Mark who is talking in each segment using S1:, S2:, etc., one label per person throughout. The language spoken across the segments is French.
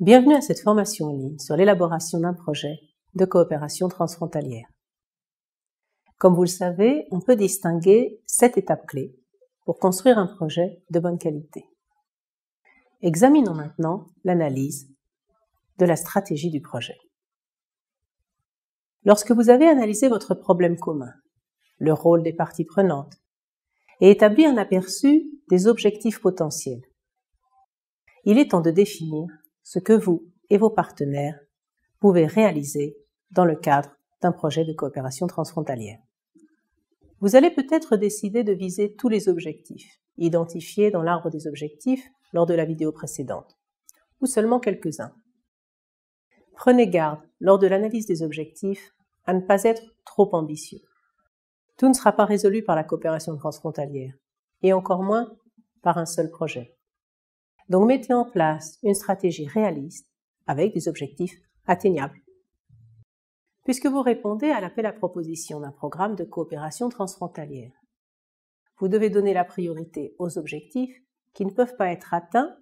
S1: Bienvenue à cette formation en ligne sur l'élaboration d'un projet de coopération transfrontalière. Comme vous le savez, on peut distinguer sept étapes clés pour construire un projet de bonne qualité. Examinons maintenant l'analyse de la stratégie du projet. Lorsque vous avez analysé votre problème commun, le rôle des parties prenantes, et établi un aperçu des objectifs potentiels, il est temps de définir ce que vous et vos partenaires pouvez réaliser dans le cadre d'un projet de coopération transfrontalière. Vous allez peut-être décider de viser tous les objectifs, identifiés dans l'arbre des objectifs lors de la vidéo précédente, ou seulement quelques-uns. Prenez garde, lors de l'analyse des objectifs, à ne pas être trop ambitieux. Tout ne sera pas résolu par la coopération transfrontalière, et encore moins par un seul projet. Donc mettez en place une stratégie réaliste avec des objectifs atteignables. Puisque vous répondez à l'appel à proposition d'un programme de coopération transfrontalière, vous devez donner la priorité aux objectifs qui ne peuvent pas être atteints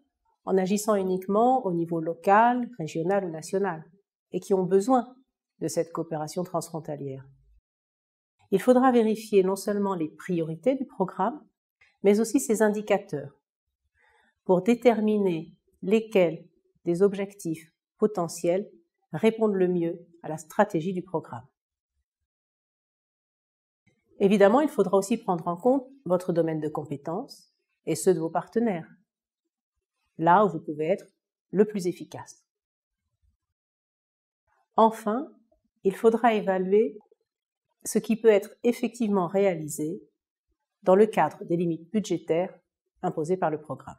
S1: en agissant uniquement au niveau local, régional ou national, et qui ont besoin de cette coopération transfrontalière. Il faudra vérifier non seulement les priorités du programme, mais aussi ses indicateurs, pour déterminer lesquels des objectifs potentiels répondent le mieux à la stratégie du programme. Évidemment, il faudra aussi prendre en compte votre domaine de compétences et ceux de vos partenaires, là où vous pouvez être le plus efficace. Enfin, il faudra évaluer ce qui peut être effectivement réalisé dans le cadre des limites budgétaires imposées par le programme.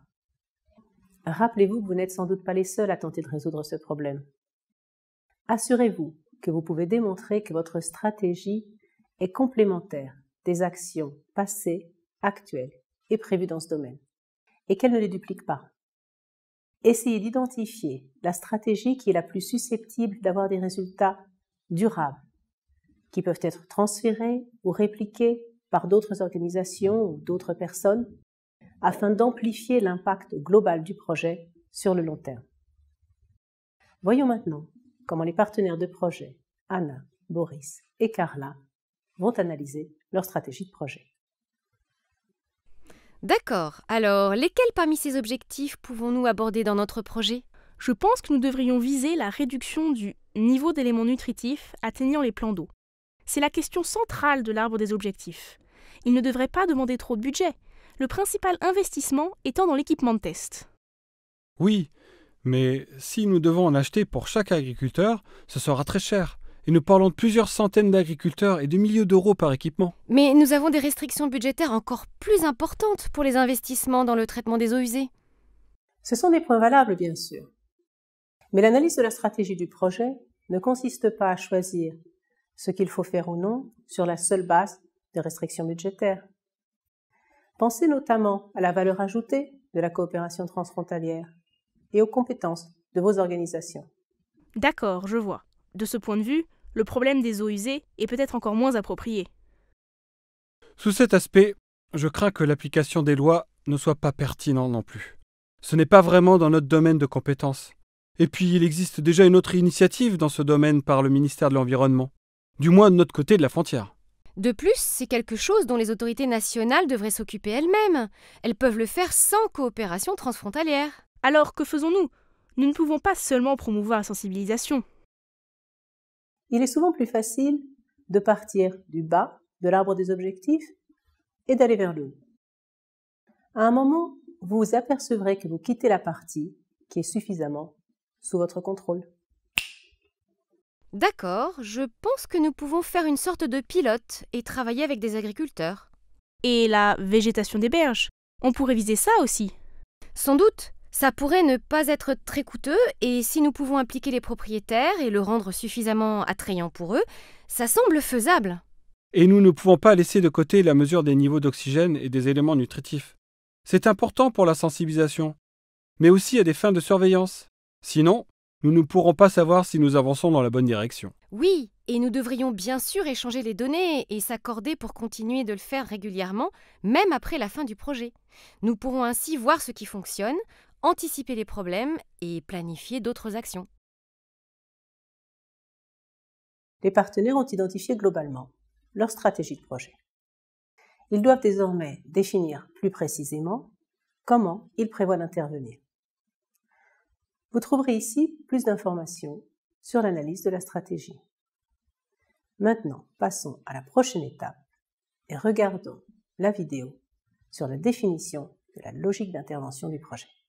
S1: Rappelez-vous que vous n'êtes sans doute pas les seuls à tenter de résoudre ce problème. Assurez-vous que vous pouvez démontrer que votre stratégie est complémentaire des actions passées, actuelles et prévues dans ce domaine, et qu'elle ne les duplique pas. Essayez d'identifier la stratégie qui est la plus susceptible d'avoir des résultats durables, qui peuvent être transférés ou répliqués par d'autres organisations ou d'autres personnes afin d'amplifier l'impact global du projet sur le long terme. Voyons maintenant comment les partenaires de projet, Anna, Boris et Carla, vont analyser leur stratégie de projet. D'accord, alors lesquels parmi ces objectifs pouvons-nous aborder dans
S2: notre projet je pense que nous devrions viser la réduction du niveau d'éléments nutritifs atteignant les plans d'eau. C'est la question centrale de l'arbre des objectifs. Il ne devrait pas demander trop de budget, le principal investissement étant dans l'équipement de test.
S3: Oui, mais si nous devons en acheter pour chaque agriculteur, ce sera très cher. Et nous parlons de plusieurs centaines d'agriculteurs et de milliers d'euros par équipement.
S2: Mais nous avons des restrictions budgétaires
S1: encore plus importantes pour les investissements dans le traitement des eaux usées. Ce sont des points valables, bien sûr. Mais l'analyse de la stratégie du projet ne consiste pas à choisir ce qu'il faut faire ou non sur la seule base des restrictions budgétaires. Pensez notamment à la valeur ajoutée de la coopération transfrontalière et aux compétences de vos organisations.
S2: D'accord, je vois. De ce point de vue, le problème des eaux usées est peut-être encore moins approprié.
S3: Sous cet aspect, je crains que l'application des lois ne soit pas pertinente non plus. Ce n'est pas vraiment dans notre domaine de compétence. Et puis, il existe déjà une autre initiative dans ce domaine par le ministère de l'Environnement, du moins de notre côté de la frontière.
S2: De plus, c'est quelque chose dont les autorités nationales devraient s'occuper elles-mêmes. Elles peuvent le faire sans coopération transfrontalière. Alors que
S1: faisons-nous Nous ne pouvons pas seulement promouvoir la sensibilisation. Il est souvent plus facile de partir du bas, de l'arbre des objectifs, et d'aller vers le haut. À un moment, vous apercevrez que vous quittez la partie qui est suffisamment sous votre contrôle. D'accord, je
S2: pense que nous pouvons faire une sorte de pilote et travailler avec des agriculteurs. Et la végétation des berges On pourrait viser ça aussi. Sans doute. Ça pourrait ne pas être très coûteux et si nous pouvons impliquer les propriétaires et le rendre suffisamment attrayant pour eux, ça semble faisable.
S3: Et nous ne pouvons pas laisser de côté la mesure des niveaux d'oxygène et des éléments nutritifs. C'est important pour la sensibilisation, mais aussi à des fins de surveillance. Sinon, nous ne pourrons pas savoir si nous avançons dans la bonne direction.
S2: Oui, et nous devrions bien sûr échanger les données et s'accorder pour continuer de le faire régulièrement, même après la fin du projet. Nous pourrons ainsi voir ce qui fonctionne, anticiper les problèmes
S1: et planifier d'autres actions. Les partenaires ont identifié globalement leur stratégie de projet. Ils doivent désormais définir plus précisément comment ils prévoient d'intervenir. Vous trouverez ici plus d'informations sur l'analyse de la stratégie. Maintenant, passons à la prochaine étape et regardons la vidéo sur la définition de la logique d'intervention du projet.